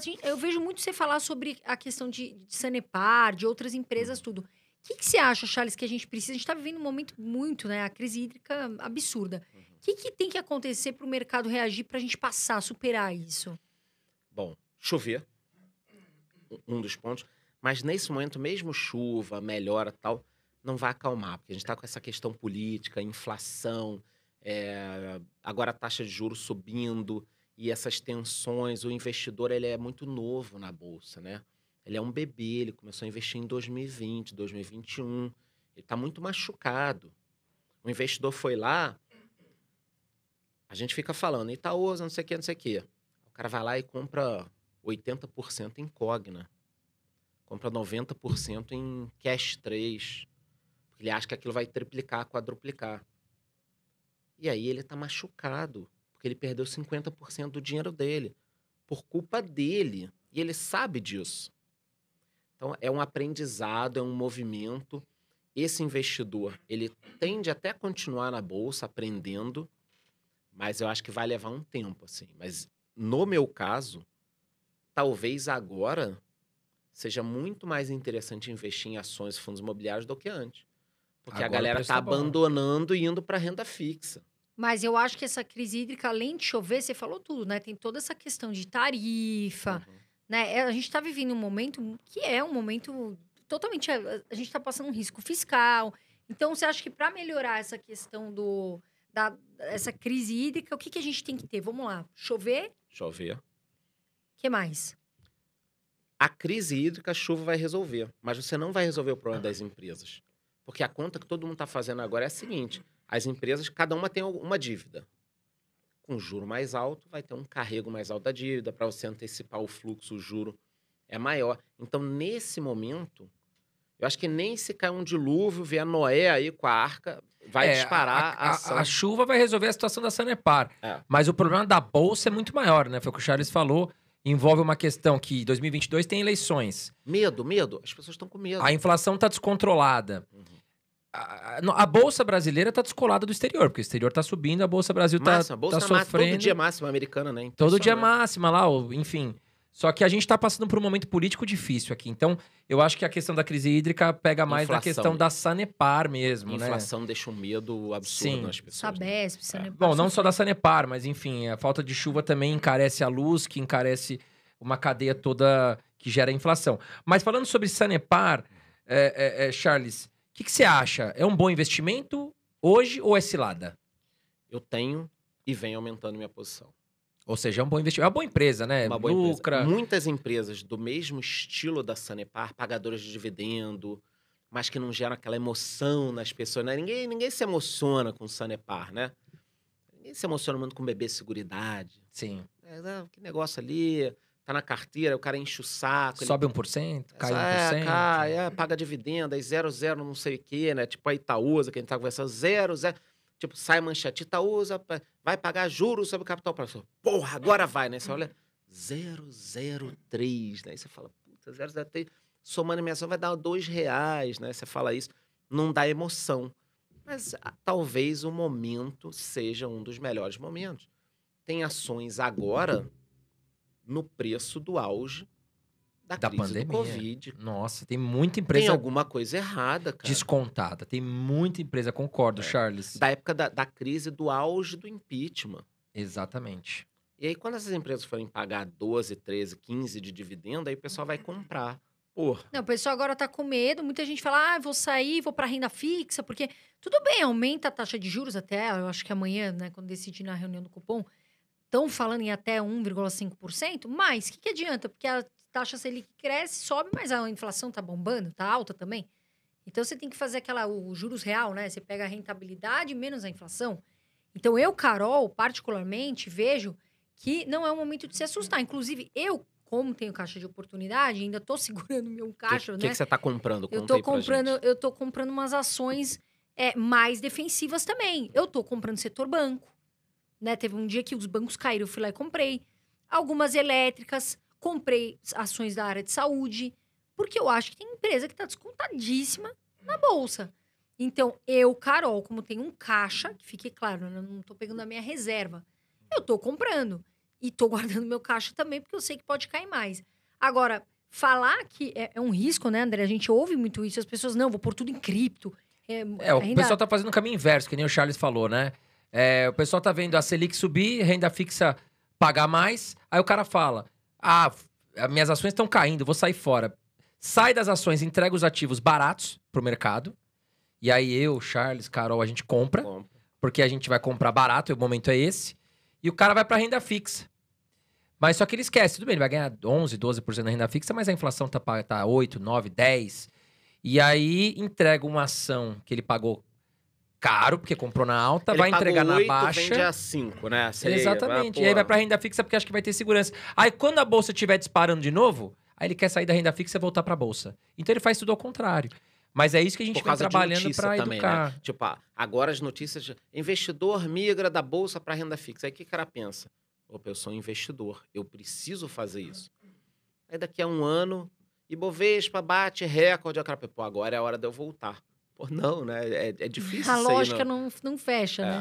assim, eu vejo muito você falar sobre a questão de, de Sanepar, de outras empresas, hum. tudo. O que, que você acha, Charles, que a gente precisa? A gente está vivendo um momento muito, né? A crise hídrica absurda. O uhum. que, que tem que acontecer para o mercado reagir para a gente passar, superar isso? Bom, chover, um dos pontos. Mas nesse momento, mesmo chuva, melhora tal, não vai acalmar, porque a gente está com essa questão política, inflação, é... agora a taxa de juros subindo e essas tensões, o investidor ele é muito novo na bolsa, né? Ele é um bebê, ele começou a investir em 2020, 2021, ele está muito machucado. O investidor foi lá, a gente fica falando, Itaúsa, não sei o que, não sei o que. O cara vai lá e compra 80% em Cogna. Compra 90% em Cash 3. Porque ele acha que aquilo vai triplicar, quadruplicar. E aí ele está machucado. Porque ele perdeu 50% do dinheiro dele. Por culpa dele. E ele sabe disso. Então, é um aprendizado, é um movimento. Esse investidor, ele tende até a continuar na bolsa aprendendo, mas eu acho que vai levar um tempo, assim. Mas no meu caso, talvez agora seja muito mais interessante investir em ações e fundos imobiliários do que antes. Porque agora a galera está tá abandonando e indo para renda fixa. Mas eu acho que essa crise hídrica, além de chover, você falou tudo, né? Tem toda essa questão de tarifa, uhum. né? É, a gente está vivendo um momento que é um momento totalmente. A gente está passando um risco fiscal. Então, você acha que para melhorar essa questão do. Da, essa crise hídrica, o que, que a gente tem que ter? Vamos lá, chover? Chover. O que mais? A crise hídrica, a chuva vai resolver, mas você não vai resolver o problema ah. das empresas. Porque a conta que todo mundo está fazendo agora é a seguinte: as empresas, cada uma tem uma dívida. Com juro mais alto, vai ter um carrego mais alto da dívida, para você antecipar o fluxo, o juro é maior. Então, nesse momento, eu acho que nem se cair um dilúvio, vier Noé aí com a arca, vai é, disparar a, a, a, chuva vai resolver a situação da Sanepar. É. Mas o problema da bolsa é muito maior, né? Foi o que o Charles falou. Envolve uma questão que 2022 tem eleições. Medo, medo. As pessoas estão com medo. A inflação está descontrolada. Uhum a, a, bolsa brasileira está descolada do exterior, porque o exterior está subindo, a bolsa Brasil está tá, tá é sofrendo. todo dia é máxima americana, né? todo dia é máxima lá, enfim. Só que a gente está passando por um momento político difícil aqui. Então, eu acho que a questão da crise hídrica pega mais Inflação. na questão da Sanepar mesmo, Inflação né? Inflação deixa um medo absurdo Sim. nas pessoas. Né? Sabesp, né? Bom, não só da Sanepar, mas enfim, a falta de chuva também encarece a luz, que encarece uma cadeia toda que gera inflação. Mas falando sobre Sanepar, é, é, é, Charles, que, que você acha? É um bom investimento hoje ou é cilada? Eu tenho e venho aumentando minha posição. Ou seja, é um bom investimento. É uma boa empresa, né? Uma boa Lucra. Empresa. Muitas empresas do mesmo estilo da Sanepar, pagadoras de dividendo, mas que não geram aquela emoção nas pessoas. Né? Ninguém, ninguém se emociona com o Sanepar, né? Ninguém se emociona muito com bebê seguridade. Sim. É, né? que negócio ali tá na carteira, o cara enche o saco. Sobe ele... 1%, cai 1%. É, cai, é, paga dividenda, aí 00 não sei o quê, né? Tipo a Itaúsa, que a gente tá conversando, 00. Tipo, sai manchete, Itaúsa vai pagar juros sobre o capital próprio. Porra, agora vai, né? Você olha, 003, né? Aí você fala, puta, 003, somando minha ação vai dar dois reais, né? Você fala isso, não dá emoção. Mas ah, talvez o momento seja um dos melhores momentos. Tem ações agora no preço do auge da, da pandemia. do Covid. Nossa, tem muita empresa. Tem alguma coisa errada, cara. Descontada. Tem muita empresa, concordo, é. Charles. Da época da, da crise do auge do impeachment. Exatamente. E aí, quando essas empresas forem pagar 12, 13, 15 de dividendo, aí o pessoal vai comprar. Porra. Não, o pessoal agora tá com medo. Muita gente fala, ah, vou sair, vou para renda fixa, porque tudo bem, aumenta a taxa de juros até, eu acho que amanhã, né, quando decidir na reunião do cupom, estão falando em até 1,5%, mas o que, que adianta? Porque a taxa Selic cresce, sobe, mas a inflação está bombando, está alta também. Então você tem que fazer aquela o juros real, né? Você pega a rentabilidade menos a inflação. Então eu, Carol, particularmente vejo que não é o momento de se assustar. Inclusive eu, como tenho caixa de oportunidade, ainda estou segurando meu caixa, que, né? O que, que, você está comprando? Conta eu estou comprando, eu estou comprando umas ações é, mais defensivas também. Eu estou comprando setor banco. Né? Teve um dia que os bancos caíram, eu fui lá e comprei. Algumas elétricas, comprei ações da área de saúde, porque eu acho que tem empresa que está descontadíssima na bolsa. Então, eu, Carol, como tenho um caixa, que fique claro, né? eu não estou pegando a minha reserva, eu estou comprando. E estou guardando meu caixa também, porque eu sei que pode cair mais. Agora, falar que é, é, um risco, né, André? A gente ouve muito isso. As pessoas, não, vou pôr tudo em cripto. É, é o pessoal está fazendo o caminho inverso, que nem o Charles falou, né? É, o pessoal tá vendo a Selic subir, renda fixa pagar mais. Aí o cara fala: Ah, minhas ações estão caindo, vou sair fora. Sai das ações, entrega os ativos baratos pro mercado. E aí eu, Charles, Carol, a gente compra, porque a gente vai comprar barato, e o momento é esse. E o cara vai pra renda fixa. Mas só que ele esquece, tudo bem, ele vai ganhar 11, 12% na renda fixa, mas a inflação tá, tá 8, 9, 10. E aí entrega uma ação que ele pagou caro, porque comprou na alta, Ele vai entregar 8, na baixa. Vende a 5, né? Exatamente. Mas, e aí vai para renda fixa porque acho que vai ter segurança. Aí quando a bolsa estiver disparando de novo, aí ele quer sair da renda fixa e voltar para a bolsa. Então ele faz tudo ao contrário. Mas é isso que a gente está trabalhando para né? educar. Né? Tipo, ah, agora as notícias de investidor migra da bolsa para renda fixa. Aí o que o cara pensa? Opa, eu sou um investidor, eu preciso fazer isso. Aí daqui a um ano, Ibovespa bate recorde, pô, agora é a hora de eu voltar. Pô, não, né? É, é difícil. A lógica não, não fecha, é. né?